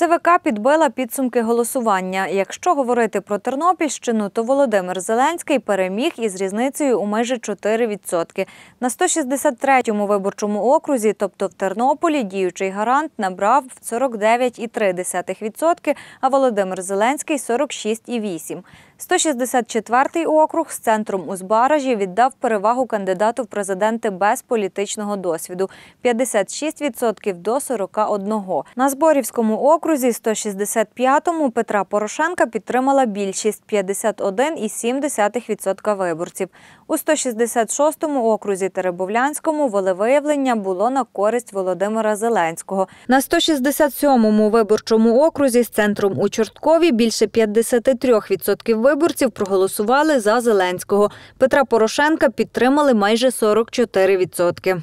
ЦВК підбила підсумки голосування. Якщо говорити про Тернопільщину, то Володимир Зеленський переміг із різницею у майже 4%. На 163-му виборчому окрузі, тобто в Тернополі, діючий гарант набрав 49,3%, а Володимир Зеленський 46,8%. 164-й округ з центром у Збаражі віддав перевагу кандидату в президенти без політичного досвіду 56% до 41%. На Зборівському окрузі 165-му Петра Порошенка підтримала більшість 51,7% виборців. У 166-му окрузі Теребовлянському волевиявлення було на користь Володимира Зеленського. На 167-му виборчому окрузі з центром у Чорткові більше 53% виборців виборців проголосували за Зеленського. Петра Порошенка підтримали майже 44%.